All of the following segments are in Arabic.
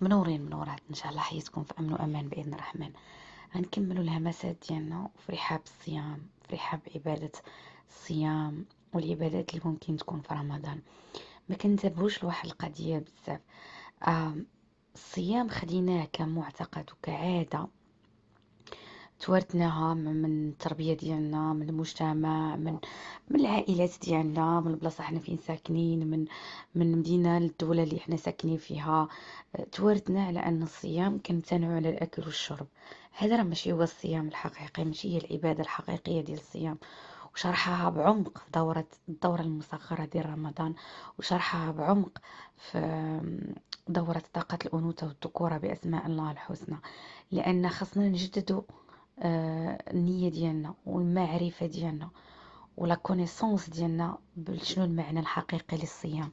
منورين منورات ان شاء الله حياتكم في امن وامان باذن الرحمن غنكملوا الهمسات ديالنا في رحاب الصيام في رحاب عباده الصيام والعبادات اللي ممكن تكون في رمضان ما كنتبهوش لواحد القضيه بزاف الصيام خديناه كمعتقد وكعاده توارثناها من التربيه ديالنا من المجتمع من من العائلات ديالنا من البلاصه حنا فين ساكنين من من المدينه للدوله اللي حنا ساكنين فيها توارثنا على ان الصيام كنمتنعوا على الاكل والشرب هذا راه ماشي هو الصيام الحقيقي ماشي هي العباده الحقيقيه ديال الصيام وشرحها بعمق في دورة الدورة المسخرة ديال رمضان وشرحها بعمق في دورة طاقة الأنوثة والذكورة بأسماء الله الحسنى لأن خصنا نجددوا آه، النيه ديالنا والمعرفه ديالنا ولا كونيسونس ديالنا بشنو المعنى الحقيقي للصيام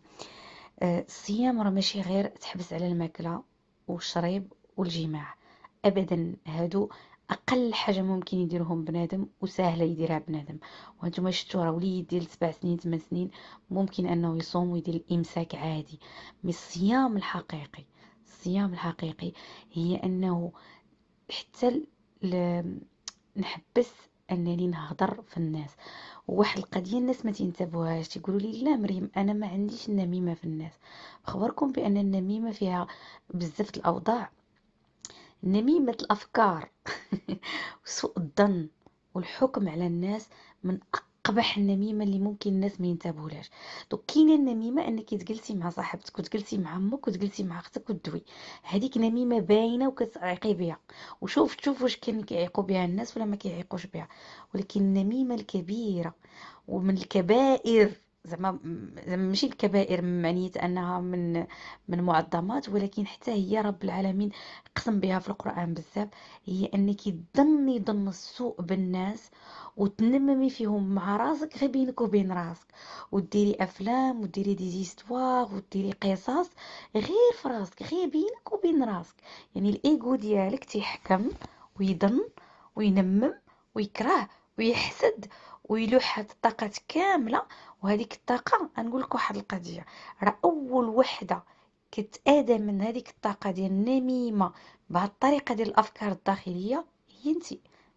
آه، الصيام راه ماشي غير تحبس على الماكله والشرب والجماع ابدا هادو اقل حاجه ممكن يديرهم بنادم وسهله يديرها بنادم وانتم شفتوا راه وليد ديال 7 سنين 8 سنين ممكن انه يصوم ويدير الامساك عادي مي الصيام الحقيقي الصيام الحقيقي هي انه حتى نحبس انني نهضر في الناس وواحد القضيه الناس ما تنتبهوهاش تيقولوا لي لا مريم انا ما عنديش النميمه في الناس خبركم بان النميمه فيها بزاف الاوضاع نميمه الافكار وسوء الظن والحكم على الناس من قبح النميمه اللي ممكن الناس ما ينتبهولهاش دونك كاينه النميمه انك تجلسي مع صاحبتك وتجلسي مع امك وتجلسي مع اختك وتدوي هذيك نميمه باينه وكتعيقي بها وشوف تشوف واش كان كيعيقوا بها الناس ولا ما كيعيقوش بها ولكن النميمه الكبيره ومن الكبائر زعما زعما ماشي الكبائر معنيت انها من من معظمات ولكن حتى هي رب العالمين قسم بها في القران بزاف هي انك تظني ظن السوء بالناس وتنممي فيهم مع راسك غير بينك وبين راسك وديري افلام وديري دي زيستوار وديري قصص غير في راسك غير بينك وبين راسك يعني الايغو ديالك تيحكم ويظن وينمم ويكره ويحسد ويلوح هاد الطاقات كامله وهذيك الطاقه غنقول لكم واحد القضيه راه اول وحده كتادى من هذيك الطاقه ديال النميمه بهاد الطريقه ديال الافكار الداخليه هي انت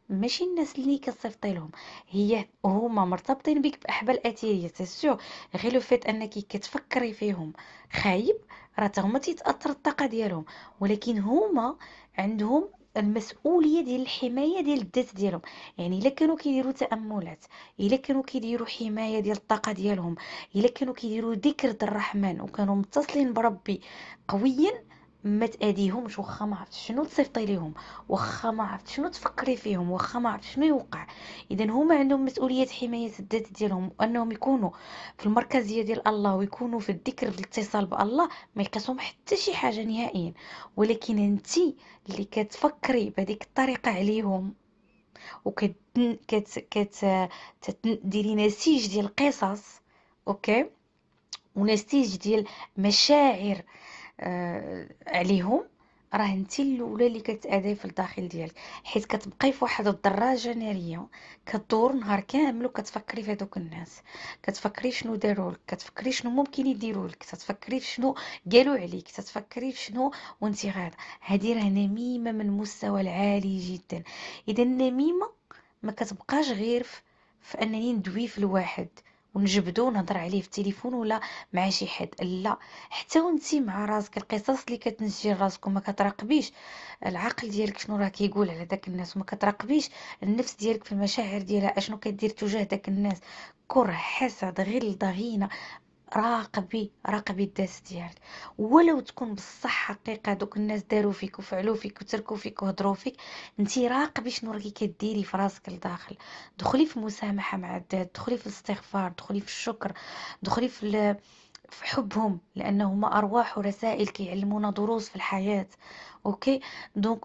ماشي الناس اللي كتصيفطي لهم هي هما مرتبطين بك باحبال اثيريه سيسيو غير لو فيت انك كتفكري فيهم خايب راه هما تيتاثر الطاقه ديالهم ولكن هما عندهم المسؤوليه ديال الحمايه ديال الذات ديالهم يعني الا كانوا كيديروا تاملات الا كانوا كيديروا حمايه ديال الطاقه ديالهم الا كانوا كيديروا ذكر الرحمن وكانوا متصلين بربي قويا ما تاديهمش واخا ما عرفت شنو تصيفطي ليهم واخا ما عرفت شنو تفكري فيهم واخا ما عرفت شنو يوقع اذا هما عندهم مسؤوليه حمايه الذات ديالهم وانهم يكونوا في المركزيه ديال الله ويكونوا في الذكر الاتصال بالله ما يقصهم حتى شي حاجه نهائيا ولكن انت اللي كتفكري بهذيك الطريقه عليهم وكت كت كت ديري نسيج ديال القصص اوكي ونسيج ديال مشاعر آه، عليهم راه انت الاولى اللي كتاذي في الداخل ديالك حيت كتبقاي في واحد الدراجه ناريه كدور نهار كامل وكتفكري في هذوك الناس كتفكري شنو داروا لك كتفكري شنو ممكن يديروا لك تتفكري في شنو قالوا عليك تتفكري في شنو وانت غاد هذه راه نميمه من المستوى العالي جدا اذا النميمه ما كتبقاش غير في, في انني ندوي في الواحد ونجبدو ونهضر عليه في التليفون ولا مع شي حد لا حتى وانتي مع راسك القصص اللي كتنسجي راسك وما كتراقبيش العقل ديالك شنو راه كيقول على داك الناس وما كتراقبيش النفس ديالك في المشاعر ديالها اشنو كدير تجاه داك الناس كره حسد غل ضغينه راقبي راقبي الداس ديالك ولو تكون بصح حقيقه دوك الناس داروا فيك وفعلوا فيك وتركوا فيك وهضروا فيك انت راقبي شنو راكي كديري في راسك لداخل دخلي في مسامحه مع الذات دخلي في الاستغفار دخلي في الشكر دخلي في في حبهم لانهما ارواح ورسائل كيعلمونا دروس في الحياه اوكي دونك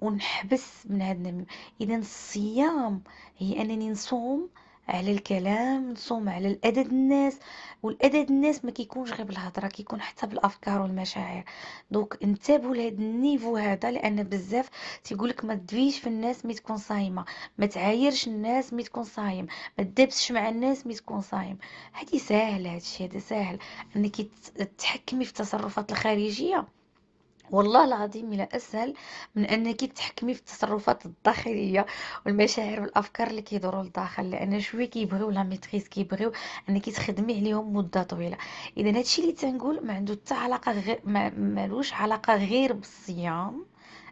ونحبس من هذا اذا الصيام هي انني نصوم على الكلام نصوم على الأدد الناس والأدد الناس ما كيكونش غير بالهضره كيكون حتى بالافكار والمشاعر دونك انتبهوا لهذا النيفو هذا لان بزاف تيقولك ما تدويش في الناس مي تكون صايمه ما تعايرش الناس مي تكون صايم ما تدبسش مع الناس مي تكون صايم هادي ساهله هادشي هذا ساهل انك تتحكمي في التصرفات الخارجيه والله العظيم لا اسهل من انك تحكمي في التصرفات الداخليه والمشاعر والافكار اللي كيدوروا لداخل لان شويه كيبغيو لا ميتريس كيبغيو انك تخدمي عليهم مده طويله اذا هادشي اللي تنقول ما عنده حتى علاقه غير مالوش علاقه غير بالصيام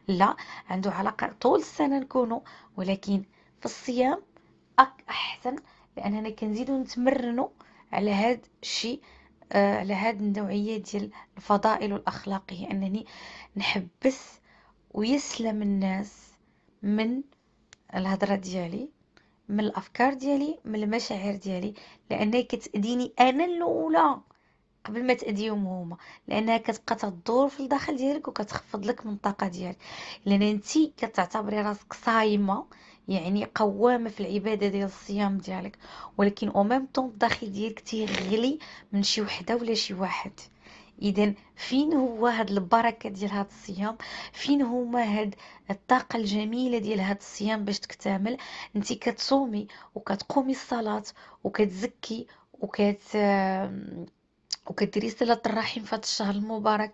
لا عنده علاقه طول السنه نكونوا ولكن في الصيام احسن لاننا كنزيدو نتمرنوا على هاد الشيء على آه، هذه النوعيه ديال الفضائل الاخلاقيه انني نحبس ويسلم الناس من الهضره ديالي من الافكار ديالي من المشاعر ديالي لانها كتاذيني انا الاولى قبل ما تاذيهم هما لانها كتبقى تدور في الداخل ديالك وكتخفض لك من الطاقه ديالك لان انت كتعتبري راسك صايمه يعني قوامه في العباده ديال الصيام ديالك ولكن او ميم طون الداخل ديالك تيغلي من شي وحده ولا شي واحد اذا فين هو هاد البركه ديال هاد الصيام فين هما هاد الطاقه الجميله ديال هاد الصيام باش تكتمل انت كتصومي وكتقومي الصلاه وكتزكي وكت وكديري صله الرحم في هذا الشهر المبارك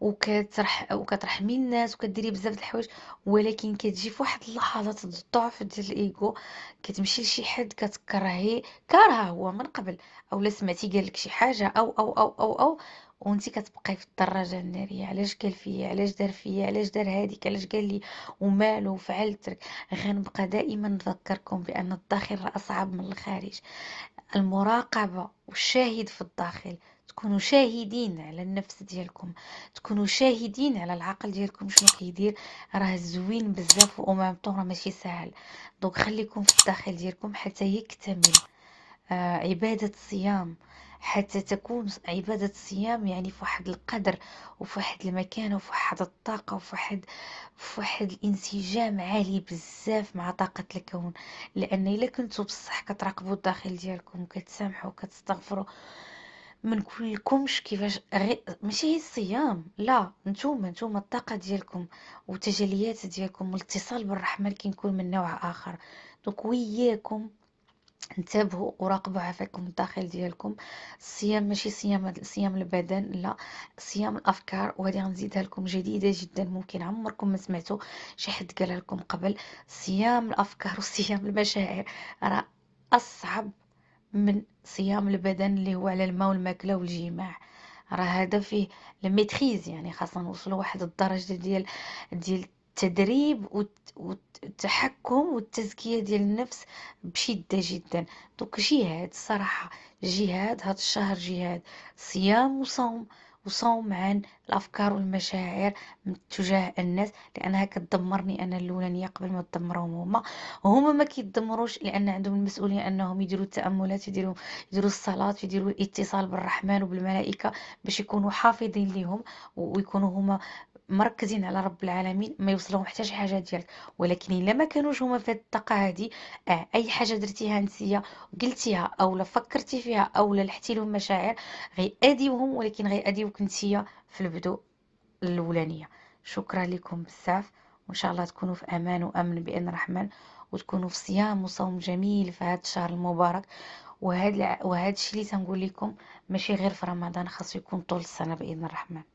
وكترح وكترحمي الناس وكديري بزاف د الحوايج ولكن كتجي في واحد اللحظات الضعف ديال الايغو كتمشي لشي حد كتكرهيه كارها هو من قبل او لا سمعتي قال لك شي حاجه او او او او او وانت كتبقاي في الدراجه الناريه علاش قال فيا علاش دار فيا علاش دار هذيك علاش قال لي ومالو فعلت غنبقى دائما نذكركم بان الداخل اصعب من الخارج المراقبه والشاهد في الداخل تكونوا شاهدين على النفس ديالكم تكونوا شاهدين على العقل ديالكم شنو كيدير راه زوين بزاف و ميم راه ماشي ساهل دونك خليكم في الداخل ديالكم حتى يكتمل آه عباده الصيام حتى تكون عبادة الصيام يعني في واحد القدر وفي واحد المكان وفي واحد الطاقة وفي واحد في واحد الانسجام عالي بزاف مع طاقة الكون لأن إلا كنتو بصح كتراقبوا الداخل ديالكم كتسامحوا وكتستغفروا ما نقولكمش كيفاش غي... ماشي هي الصيام لا نتوما نتوما الطاقه ديالكم والتجليات ديالكم والاتصال بالرحمه اللي كيكون من نوع اخر دونك وياكم انتبهوا وراقبوا عافاكم الداخل ديالكم الصيام ماشي صيام صيام البدن لا صيام الافكار وهذه غنزيدها لكم جديده جدا ممكن عمركم ما سمعتوا شي حد قال لكم قبل صيام الافكار وصيام المشاعر راه اصعب من صيام البدن اللي هو على الماء والماكله والجماع راه هذا فيه الميتريز يعني خاصنا نوصلوا واحد الدرجه ديال ديال التدريب والتحكم والتزكيه ديال النفس بشده جدا دوك جهاد الصراحه جهاد هاد الشهر جهاد صيام وصوم وصوم عن الافكار والمشاعر من تجاه الناس لانها كتدمرني انا الاولانيه قبل ما تدمرهم هما هما ما كيدمروش لان عندهم المسؤوليه انهم يديروا التاملات يديروا يديروا الصلاه يديروا الاتصال بالرحمن وبالملائكه باش يكونوا حافظين ليهم ويكونوا هما مركزين على رب العالمين ما يوصلهم حتى شي حاجه ديالك ولكن الا ما كانوش هما في الطاقه هذه آه اي حاجه درتيها نسيه قلتيها او لا فكرتي فيها او لا لحتي لهم مشاعر غياديوهم ولكن غياديوك نسيه في البدو الاولانيه شكرا لكم بزاف وان شاء الله تكونوا في امان وامن باذن الرحمن وتكونوا في صيام وصوم جميل في هذا الشهر المبارك وهذا وهذا الشيء اللي تنقول لكم ماشي غير في رمضان خاصو يكون طول السنه باذن الرحمن